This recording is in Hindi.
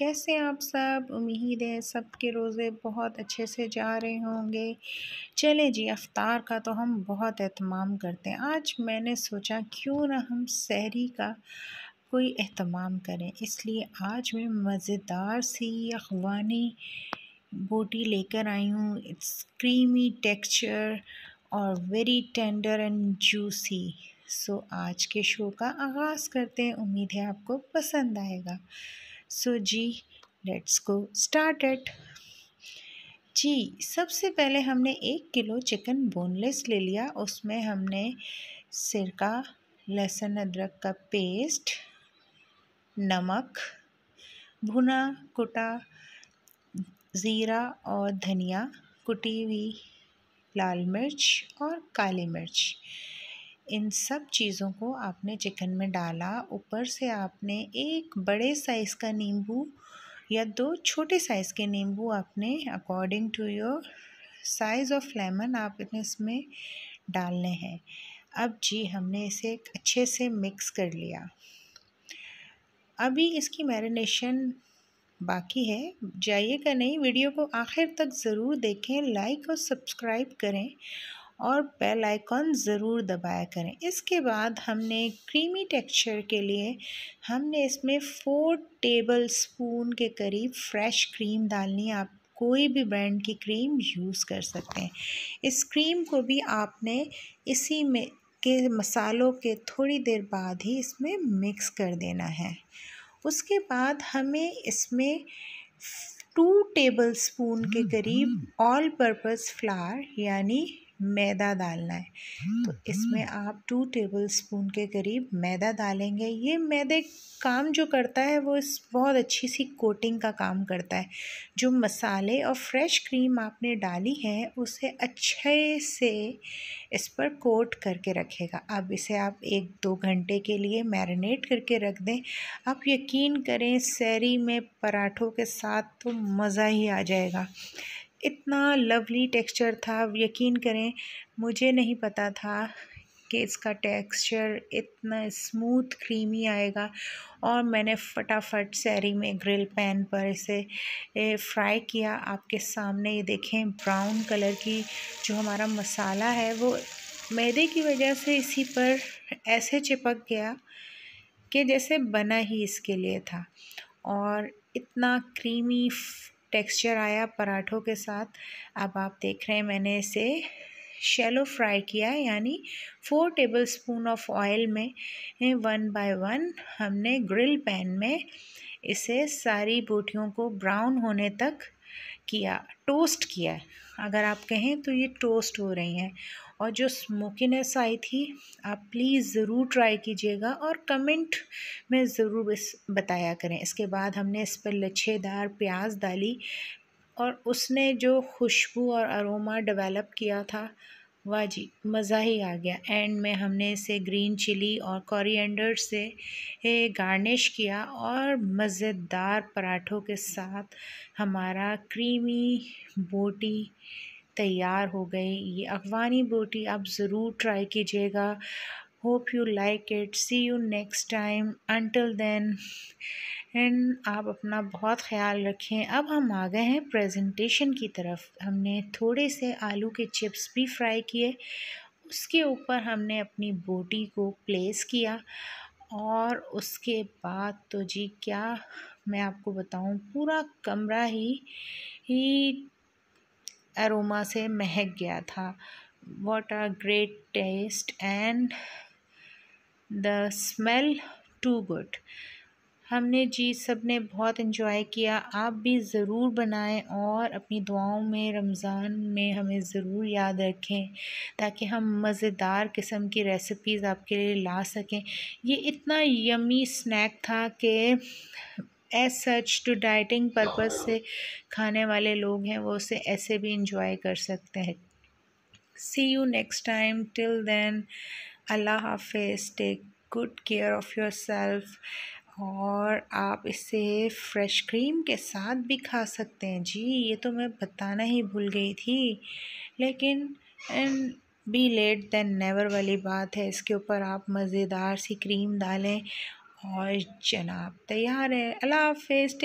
कैसे आप सब उम्मीद है सबके रोज़े बहुत अच्छे से जा रहे होंगे चले जी अफ्तार का तो हम बहुत अहतमाम करते हैं आज मैंने सोचा क्यों ना हम सहरी का कोई अहतमाम करें इसलिए आज मैं मज़ेदार सी अखवानी बोटी लेकर आई हूँ इट्स क्रीमी टेक्सचर और very tender and juicy so so, आज के शो का आगाज़ करते हैं उम्मीद है आपको पसंद आएगा सो जी लेट्स गो एट जी सबसे पहले हमने एक किलो चिकन बोनलेस ले लिया उसमें हमने सिरका लहसुन अदरक का पेस्ट नमक भुना कुटा ज़ीरा और धनिया कुटी हुई लाल मिर्च और काली मिर्च इन सब चीज़ों को आपने चिकन में डाला ऊपर से आपने एक बड़े साइज़ का नींबू या दो छोटे साइज़ के नींबू आपने according to your size of lemon आप इसमें डालने हैं अब जी हमने इसे अच्छे से मिक्स कर लिया अभी इसकी मैरिनेशन बाकी है जाइएगा नहीं वीडियो को आखिर तक ज़रूर देखें लाइक और सब्सक्राइब करें और बेल आइकॉन ज़रूर दबाया करें इसके बाद हमने क्रीमी टेक्सचर के लिए हमने इसमें फ़ोर टेबल स्पून के करीब फ्रेश क्रीम डालनी है आप कोई भी ब्रांड की क्रीम यूज़ कर सकते हैं इस क्रीम को भी आपने इसी में के मसालों के थोड़ी देर बाद ही इसमें मिक्स कर देना है उसके बाद हमें इसमें टू टेबल स्पून के हम्म, करीब ऑल पर्पज़ फ्लार यानी मैदा डालना है हम्म, तो इसमें हम्म। आप टू टेबल स्पून के करीब मैदा डालेंगे ये मैदे काम जो करता है वो इस बहुत अच्छी सी कोटिंग का काम करता है जो मसाले और फ्रेश क्रीम आपने डाली है उसे अच्छे से इस पर कोट करके रखेगा अब इसे आप एक दो घंटे के लिए मैरिनेट करके रख दें आप यकीन करें सैरी में पराठों के साथ तो मज़ा ही आ जाएगा इतना लवली टेक्सचर था यकीन करें मुझे नहीं पता था कि इसका टेक्सचर इतना स्मूथ क्रीमी आएगा और मैंने फटाफट सैरी में ग्रिल पैन पर इसे फ्राई किया आपके सामने ये देखें ब्राउन कलर की जो हमारा मसाला है वो मैदे की वजह से इसी पर ऐसे चिपक गया कि जैसे बना ही इसके लिए था और इतना क्रीमी टेक्सचर आया पराठों के साथ अब आप देख रहे हैं मैंने इसे शेलो फ्राई किया यानी four tablespoon of oil में वन बाय वन हमने ग्रिल पैन में इसे सारी बूटियों को ब्राउन होने तक किया टोस्ट किया अगर आप कहें तो ये टोस्ट हो रही हैं और जो स्मोकीनेस आई थी आप प्लीज़ ज़रूर ट्राई कीजिएगा और कमेंट में ज़रूर इस बताया करें इसके बाद हमने इस पर लच्छेदार प्याज डाली और उसने जो खुशबू और अरोमा डेवलप किया था वाह जी मज़ा ही आ गया एंड में हमने इसे ग्रीन चिली और कोरिएंडर से गार्निश किया और मज़ेदार पराठों के साथ हमारा क्रीमी बोटी तैयार हो गई ये अफ़गानी बोटी आप ज़रूर ट्राई कीजिएगा hope you like it see you next time until then and आप अपना बहुत ख्याल रखें अब हम आ गए हैं प्रेजेंटेशन की तरफ हमने थोड़े से आलू के चिप्स भी फ्राई किए उसके ऊपर हमने अपनी बोटी को प्लेस किया और उसके बाद तो जी क्या मैं आपको बताऊं पूरा कमरा ही ही अरोमा से महक गया था what are great taste and the smell too good हमने जी सब ने बहुत इन्जॉय किया आप भी ज़रूर बनाएं और अपनी दुआओं में रमज़ान में हमें ज़रूर याद रखें ताकि हम मज़ेदार किस्म की रेसिपीज़ आपके लिए ला सकें ये इतना यमी स्नैक था कि as such to dieting purpose से खाने वाले लोग हैं वो उसे ऐसे भी इंजॉय कर सकते हैं see you next time till then अल्लाह हाफिज़ take good care of yourself और आप इसे फ्रेश क्रीम के साथ भी खा सकते हैं जी ये तो मैं बताना ही भूल गई थी लेकिन and be late than never वाली बात है इसके ऊपर आप मज़ेदार सी क्रीम डालें और जनाब तैयार है अल्लाह हाफिज़